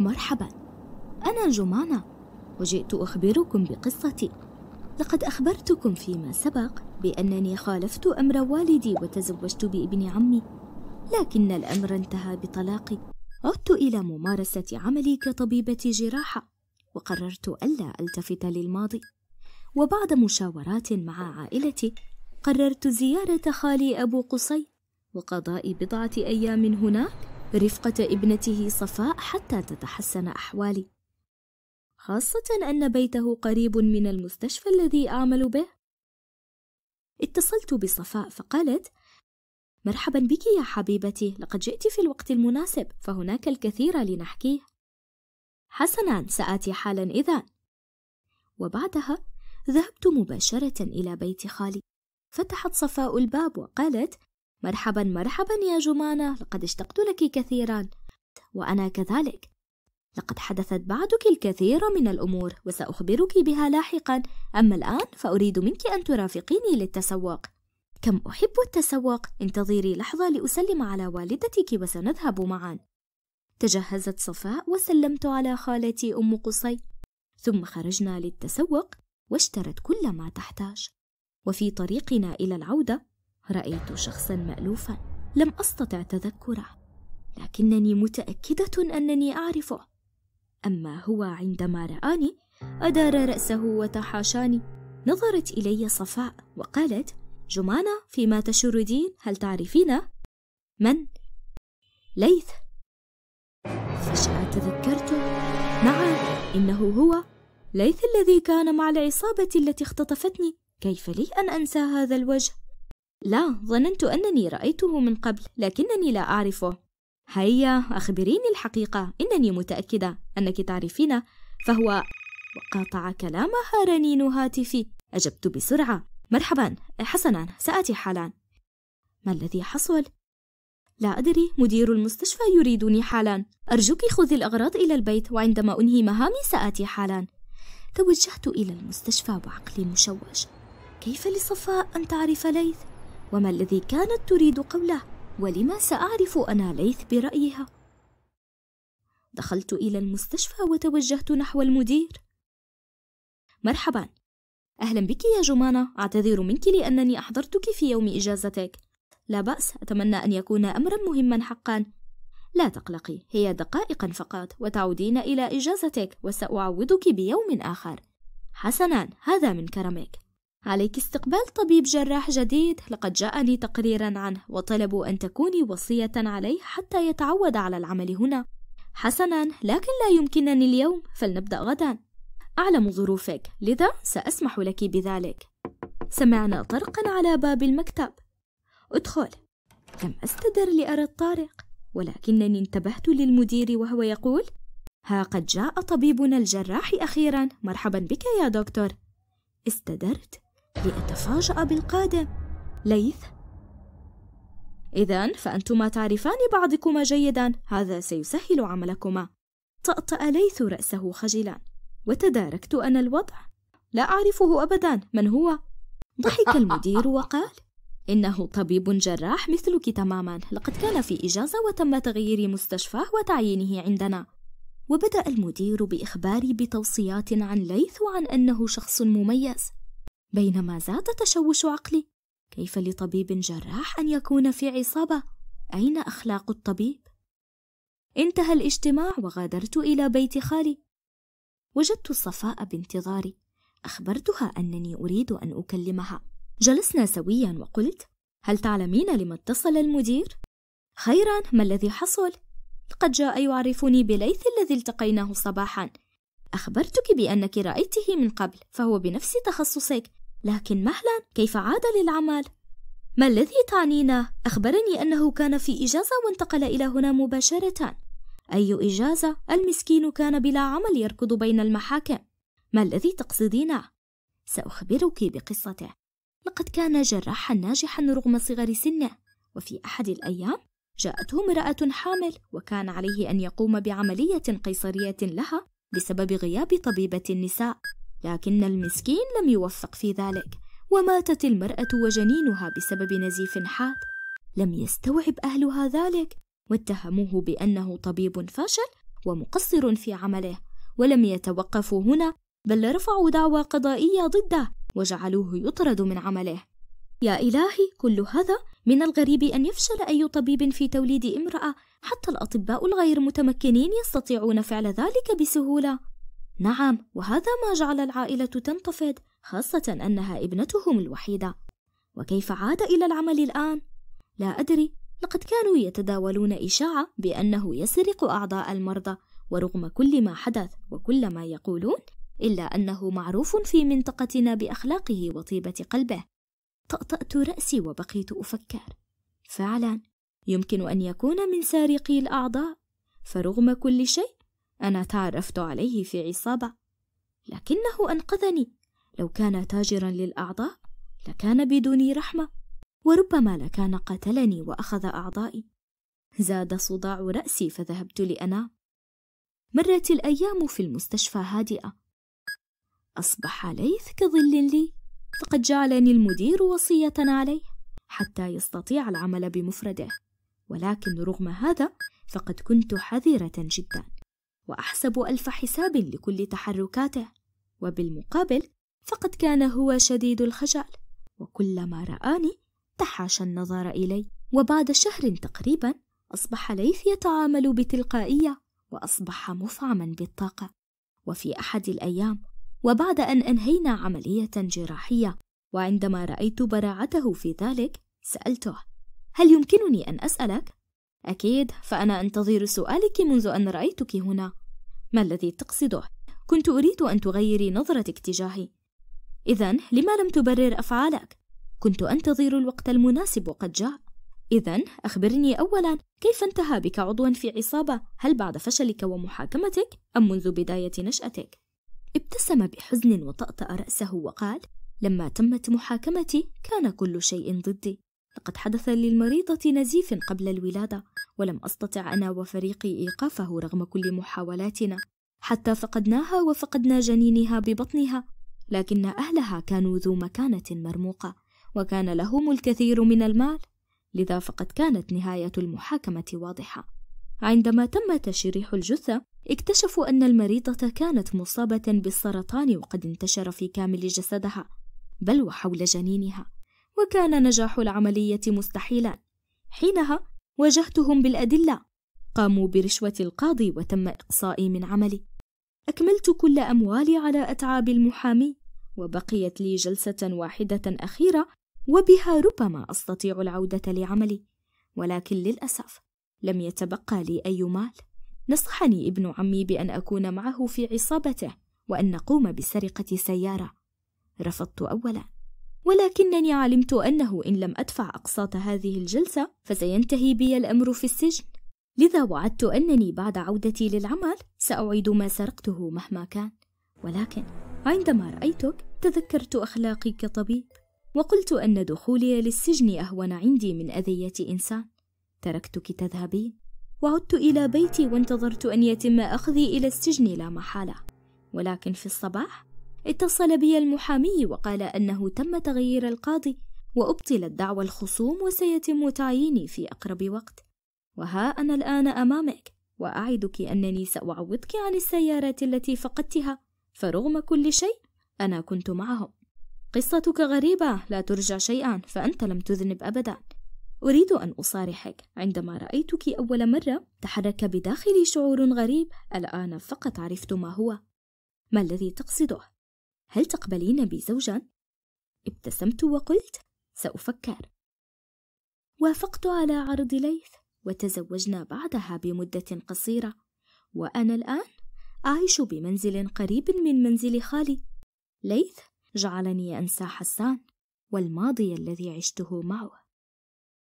مرحبا أنا جمانة وجئت أخبركم بقصتي لقد أخبرتكم فيما سبق بأنني خالفت أمر والدي وتزوجت بابن عمي لكن الأمر انتهى بطلاقي عدت إلى ممارسة عملي كطبيبة جراحة وقررت ألا ألتفت للماضي وبعد مشاورات مع عائلتي قررت زيارة خالي أبو قصي وقضاء بضعة أيام هناك رفقة ابنته صفاء حتى تتحسن أحوالي خاصة أن بيته قريب من المستشفى الذي أعمل به اتصلت بصفاء فقالت مرحبا بك يا حبيبتي لقد جئت في الوقت المناسب فهناك الكثير لنحكيه حسنا سآتي حالا إذا وبعدها ذهبت مباشرة إلى بيت خالي فتحت صفاء الباب وقالت مرحبا مرحبا يا جمانة لقد اشتقت لك كثيرا وأنا كذلك لقد حدثت بعدك الكثير من الأمور وسأخبرك بها لاحقا أما الآن فأريد منك أن ترافقيني للتسوق كم أحب التسوق انتظري لحظة لأسلم على والدتك وسنذهب معا تجهزت صفاء وسلمت على خالتي أم قصي ثم خرجنا للتسوق واشترت كل ما تحتاج وفي طريقنا إلى العودة رأيت شخصا مألوفا لم أستطع تذكره لكنني متأكدة أنني أعرفه أما هو عندما رآني أدار رأسه وتحاشاني نظرت إلي صفاء وقالت جمانة فيما تشردين هل تعرفينه؟ من؟ ليث فجأة تذكرته نعم إنه هو ليث الذي كان مع العصابة التي اختطفتني كيف لي أن أنسى هذا الوجه؟ لا ظننت أنني رأيته من قبل لكنني لا أعرفه هيا أخبريني الحقيقة إنني متأكدة أنك تعرفينه فهو وقاطع كلامها رنين هاتفي أجبت بسرعة مرحبا حسنا سآتي حالا ما الذي حصل؟ لا أدري مدير المستشفى يريدني حالا أرجوك خذي الأغراض إلى البيت وعندما أنهي مهامي سآتي حالا توجهت إلى المستشفى وعقلي مشوش كيف لصفاء أن تعرف ليث؟ وما الذي كانت تريد قوله ولما ساعرف انا ليث برايها دخلت الى المستشفى وتوجهت نحو المدير مرحبا اهلا بك يا جمانه اعتذر منك لانني احضرتك في يوم اجازتك لا باس اتمنى ان يكون امرا مهما حقا لا تقلقي هي دقائق فقط وتعودين الى اجازتك وساعوضك بيوم اخر حسنا هذا من كرمك عليك استقبال طبيب جراح جديد لقد جاءني تقريرا عنه وطلبوا أن تكوني وصية عليه حتى يتعود على العمل هنا حسنا لكن لا يمكنني اليوم فلنبدأ غدا أعلم ظروفك لذا سأسمح لك بذلك سمعنا طرقا على باب المكتب ادخل لم أستدر لأرى الطارق ولكنني انتبهت للمدير وهو يقول ها قد جاء طبيبنا الجراح أخيرا مرحبا بك يا دكتور استدرت لأتفاجأ بالقادم ليث إذا فأنتما تعرفان بعضكما جيدا هذا سيسهل عملكما طأطأ ليث رأسه خجلا وتداركت أنا الوضع لا أعرفه أبدا من هو ضحك المدير وقال إنه طبيب جراح مثلك تماما لقد كان في إجازة وتم تغيير مستشفاه وتعيينه عندنا وبدأ المدير بإخباري بتوصيات عن ليث وعن أنه شخص مميز بينما زاد تشوش عقلي كيف لطبيب جراح ان يكون في عصابه اين اخلاق الطبيب انتهى الاجتماع وغادرت الى بيت خالي وجدت صفاء بانتظاري اخبرتها انني اريد ان اكلمها جلسنا سويا وقلت هل تعلمين لما اتصل المدير خيرا ما الذي حصل لقد جاء يعرفني بليث الذي التقيناه صباحا اخبرتك بانك رايته من قبل فهو بنفس تخصصك لكن مهلا كيف عاد للعمل؟ ما الذي تعنينا؟ أخبرني أنه كان في إجازة وانتقل إلى هنا مباشرة. أي إجازة؟ المسكين كان بلا عمل يركض بين المحاكم. ما الذي تقصدينه؟ سأخبرك بقصته. لقد كان جراحا ناجحا رغم صغر سنه، وفي أحد الأيام جاءته امرأة حامل وكان عليه أن يقوم بعملية قيصرية لها بسبب غياب طبيبة النساء. لكن المسكين لم يوفق في ذلك وماتت المرأة وجنينها بسبب نزيف حاد لم يستوعب أهلها ذلك واتهموه بأنه طبيب فاشل ومقصر في عمله ولم يتوقفوا هنا بل رفعوا دعوى قضائية ضده وجعلوه يطرد من عمله يا إلهي كل هذا من الغريب أن يفشل أي طبيب في توليد امرأة حتى الأطباء الغير متمكنين يستطيعون فعل ذلك بسهولة نعم وهذا ما جعل العائلة تنتفض خاصة أنها ابنتهم الوحيدة وكيف عاد إلى العمل الآن؟ لا أدري لقد كانوا يتداولون إشاعة بأنه يسرق أعضاء المرضى ورغم كل ما حدث وكل ما يقولون إلا أنه معروف في منطقتنا بأخلاقه وطيبة قلبه طأطأت رأسي وبقيت أفكر فعلا يمكن أن يكون من سارقي الأعضاء فرغم كل شيء أنا تعرفت عليه في عصابة لكنه أنقذني لو كان تاجرا للأعضاء لكان بدوني رحمة وربما لكان قتلني وأخذ أعضائي زاد صداع رأسي فذهبت لأنام مرت الأيام في المستشفى هادئة أصبح ليث كظل لي فقد جعلني المدير وصية عليه حتى يستطيع العمل بمفرده ولكن رغم هذا فقد كنت حذرة جدا وأحسب ألف حساب لكل تحركاته وبالمقابل فقد كان هو شديد الخجل وكلما رآني تحاشى النظر إلي وبعد شهر تقريبا أصبح ليث يتعامل بتلقائية وأصبح مفعما بالطاقة وفي أحد الأيام وبعد أن أنهينا عملية جراحية وعندما رأيت براعته في ذلك سألته هل يمكنني أن أسألك أكيد فأنا أنتظر سؤالك منذ أن رأيتك هنا ما الذي تقصده؟ كنت أريد أن تغيري نظرتك تجاهي إذا لما لم تبرر أفعالك؟ كنت أنتظر الوقت المناسب وقد جاء إذا أخبرني أولا كيف انتهى بك عضوا في عصابة هل بعد فشلك ومحاكمتك أم منذ بداية نشأتك؟ ابتسم بحزن وطأطأ رأسه وقال لما تمت محاكمتي كان كل شيء ضدي لقد حدث للمريضة نزيف قبل الولادة ولم أستطع أنا وفريقي إيقافه رغم كل محاولاتنا حتى فقدناها وفقدنا جنينها ببطنها لكن أهلها كانوا ذو مكانة مرموقة وكان لهم الكثير من المال لذا فقد كانت نهاية المحاكمة واضحة عندما تم تشريح الجثة اكتشفوا أن المريضة كانت مصابة بالسرطان وقد انتشر في كامل جسدها بل وحول جنينها وكان نجاح العملية مستحيلا حينها واجهتهم بالأدلة قاموا برشوة القاضي وتم إقصائي من عملي أكملت كل أموالي على أتعاب المحامي وبقيت لي جلسة واحدة أخيرة وبها ربما أستطيع العودة لعملي ولكن للأسف لم يتبقى لي أي مال نصحني ابن عمي بأن أكون معه في عصابته وأن نقوم بسرقة سيارة رفضت أولا ولكنني علمت أنه إن لم أدفع أقساط هذه الجلسة فسينتهي بي الأمر في السجن لذا وعدت أنني بعد عودتي للعمل سأعيد ما سرقته مهما كان ولكن عندما رأيتك تذكرت أخلاقي كطبيب وقلت أن دخولي للسجن أهون عندي من أذية إنسان تركتك تذهبين وعدت إلى بيتي وانتظرت أن يتم أخذي إلى السجن لا محالة ولكن في الصباح اتصل بي المحامي وقال أنه تم تغيير القاضي وأبطلت دعوى الخصوم وسيتم تعييني في أقرب وقت وها أنا الآن أمامك وأعدك أنني سأعوضك عن السيارات التي فقدتها فرغم كل شيء أنا كنت معهم قصتك غريبة لا ترجع شيئا فأنت لم تذنب أبدا أريد أن أصارحك عندما رأيتك أول مرة تحرك بداخلي شعور غريب الآن فقط عرفت ما هو ما الذي تقصده هل تقبلين بي زوجا؟ ابتسمت وقلت سأفكر وافقت على عرض ليث وتزوجنا بعدها بمدة قصيرة وأنا الآن أعيش بمنزل قريب من منزل خالي ليث جعلني أنسى حسان والماضي الذي عشته معه